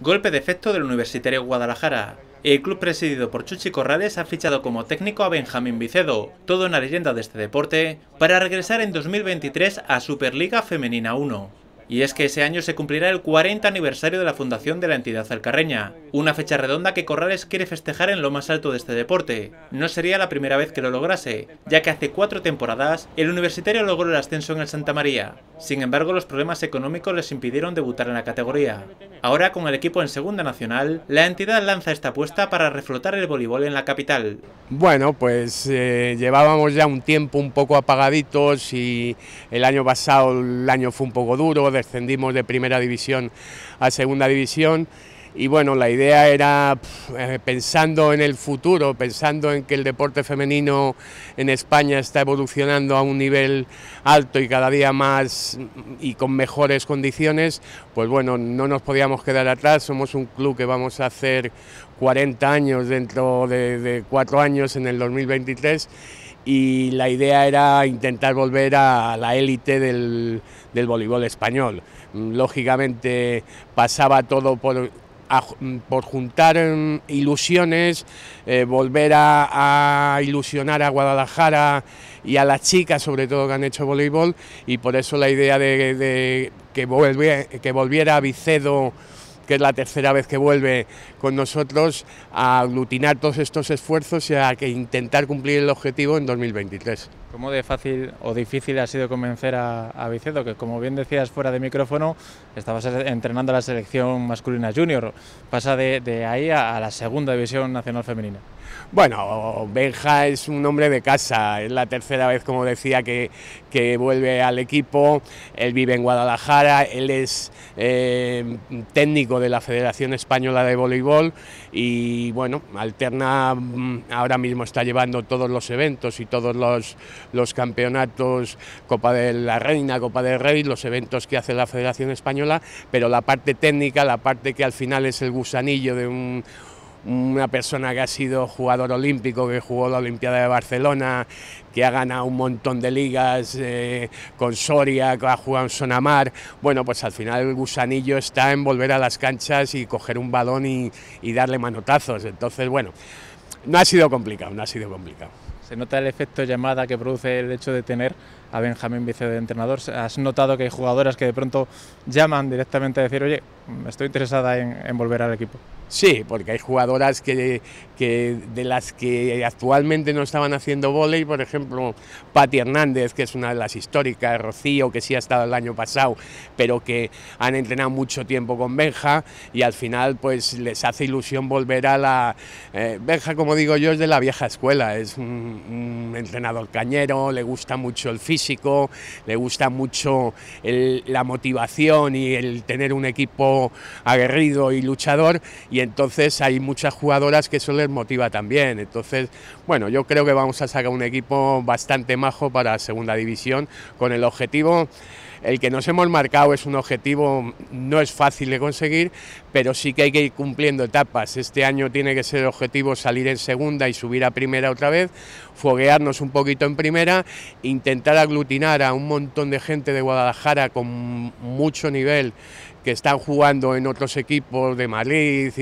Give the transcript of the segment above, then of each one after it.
Golpe de efecto del Universitario Guadalajara. El club presidido por Chuchi Corrales ha fichado como técnico a Benjamín Vicedo, en una leyenda de este deporte, para regresar en 2023 a Superliga Femenina 1. Y es que ese año se cumplirá el 40 aniversario de la fundación de la entidad alcarreña, una fecha redonda que Corrales quiere festejar en lo más alto de este deporte. No sería la primera vez que lo lograse, ya que hace cuatro temporadas el universitario logró el ascenso en el Santa María. Sin embargo, los problemas económicos les impidieron debutar en la categoría. Ahora, con el equipo en Segunda Nacional, la entidad lanza esta apuesta para reflotar el voleibol en la capital. Bueno, pues eh, llevábamos ya un tiempo un poco apagaditos y el año pasado el año fue un poco duro, descendimos de Primera División a Segunda División y bueno, la idea era eh, pensando en el futuro, pensando en que el deporte femenino en España está evolucionando a un nivel alto y cada día más y con mejores condiciones, pues bueno, no nos podíamos quedar atrás, somos un club que vamos a hacer 40 años dentro de, de cuatro años en el 2023 y la idea era intentar volver a la élite del, del voleibol español. Lógicamente pasaba todo por Mm, por juntar em, ilusiones, eh, volver a, ilusionar a Guadalajara y a las chicas sobre todo que han hecho voleibol y por eso la idea de, que, volviera, que volviera a Vicedo que es la tercera vez que vuelve con nosotros, a aglutinar todos estos esfuerzos y a intentar cumplir el objetivo en 2023. ¿Cómo de fácil o difícil ha sido convencer a, Vicedo, que como bien decías fuera de micrófono, estabas entrenando a la selección masculina junior? Pasa de, ahí a la segunda división nacional femenina. Bueno, Benja es un hombre de casa, es la tercera vez, como decía, que, que vuelve al equipo, él vive en Guadalajara, él es eh, técnico de la Federación Española de Voleibol y bueno, alterna, mm, ahora mismo está llevando todos los eventos y todos los, los campeonatos, Copa de la Reina, Copa del Rey, los eventos que hace la Federación Española, pero la parte técnica, la parte que al final es el gusanillo de un una persona que ha sido jugador olímpico, que jugó la Olimpiada de Barcelona, que ha ganado un montón de ligas eh, con Soria, que ha jugado en Sonamar. Bueno, pues al final el gusanillo está en volver a las canchas y coger un balón y, y darle manotazos. Entonces, bueno, no ha sido complicado, no ha sido complicado. Se nota el efecto llamada que produce el hecho de tener a Benjamín Vice de entrenador. ¿Has notado que hay jugadoras que de pronto llaman directamente a decir, oye, estoy interesada en, volver al equipo? Sí, porque hay jugadoras que, de las que actualmente no estaban haciendo volei, por ejemplo, Patti Hernández, que es una de las históricas, Rocío, que sí ha estado el año pasado, pero que han entrenado mucho tiempo con Benja y al final pues les hace ilusión volver a la... Eh, Benja, como digo yo, es de la vieja escuela, es un, entrenador cañero, le gusta mucho el físico, físico, le gusta mucho la motivación y el tener un equipo aguerrido y luchador y entonces hay muchas jugadoras que eso les motiva también. Entonces, bueno, yo creo que vamos a sacar un equipo bastante majo para segunda división con el objetivo el que nos hemos marcado es un objetivo, no es fácil de conseguir, pero sí que hay que ir cumpliendo etapas. Este año tiene que ser el objetivo salir en segunda y subir a primera otra vez, foguearnos un poquito en primera, intentar aglutinar a un montón de gente de Guadalajara con mucho nivel que están jugando en otros equipos de Madrid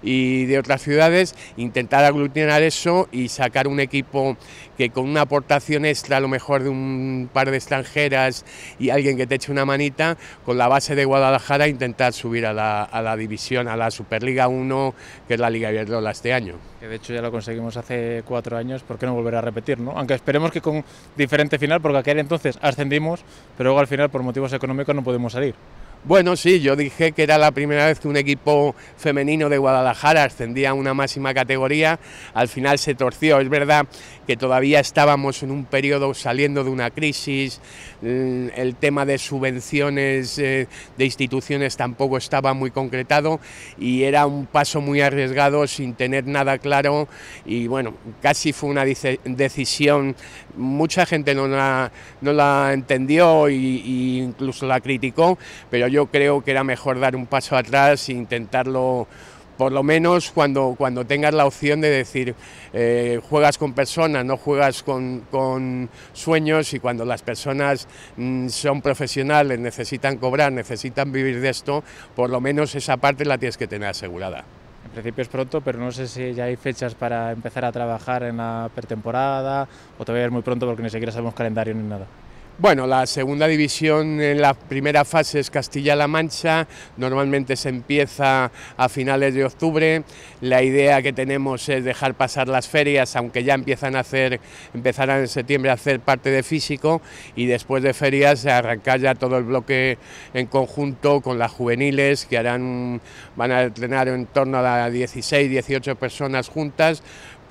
y, de otras ciudades, intentar aglutinar eso y sacar un equipo que con una aportación extra, a lo mejor de un par de extranjeras y alguien que te eche una manita, con la base de Guadalajara intentar subir a la, división, a la Superliga 1, que es la Liga Vierdola este año. Que de hecho ya lo conseguimos hace cuatro años, ¿por qué no volver a repetir? ¿no? Aunque esperemos que con diferente final, porque aquel entonces ascendimos, pero luego al final por motivos económicos no podemos salir. Bueno, sí, yo dije que era la primera vez que un equipo femenino de Guadalajara ascendía a una máxima categoría, al final se torció, es verdad que todavía estábamos en un periodo saliendo de una crisis, mm, el tema de subvenciones eh, de instituciones tampoco estaba muy concretado y era un paso muy arriesgado sin tener nada claro y bueno, casi fue una decisión, mucha gente no la, no la entendió e incluso la criticó, pero yo creo que era mejor dar un paso atrás e intentarlo por lo menos cuando, cuando tengas la opción de decir, eh, juegas con personas, no juegas con, sueños y cuando las personas mm, son profesionales, necesitan cobrar, necesitan vivir de esto, por lo menos esa parte la tienes que tener asegurada. En principio es pronto, pero no sé si ya hay fechas para empezar a trabajar en la pretemporada o todavía es muy pronto porque ni siquiera sabemos calendario ni nada. Bueno, la segunda división en la primera fase es Castilla-La Mancha, normalmente se empieza a finales de octubre, la idea que tenemos es dejar pasar las ferias, aunque ya empiezan a hacer, empezarán en septiembre a hacer parte de físico y después de ferias arrancar ya todo el bloque en conjunto con las juveniles que harán, van a entrenar en torno a 16, 18 personas juntas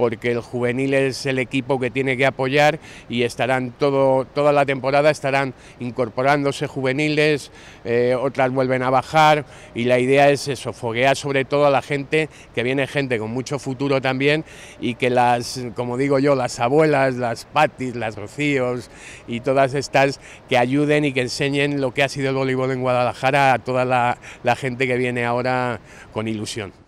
porque el juvenil es el equipo que tiene que apoyar y estarán todo, toda la temporada estarán incorporándose juveniles, eh, otras vuelven a bajar y la idea es eso, foguear sobre todo a la gente, que viene gente con mucho futuro también y que las, como digo yo, las abuelas, las patis, las rocíos y todas estas que ayuden y que enseñen lo que ha sido el voleibol en Guadalajara a toda la gente que viene ahora con ilusión.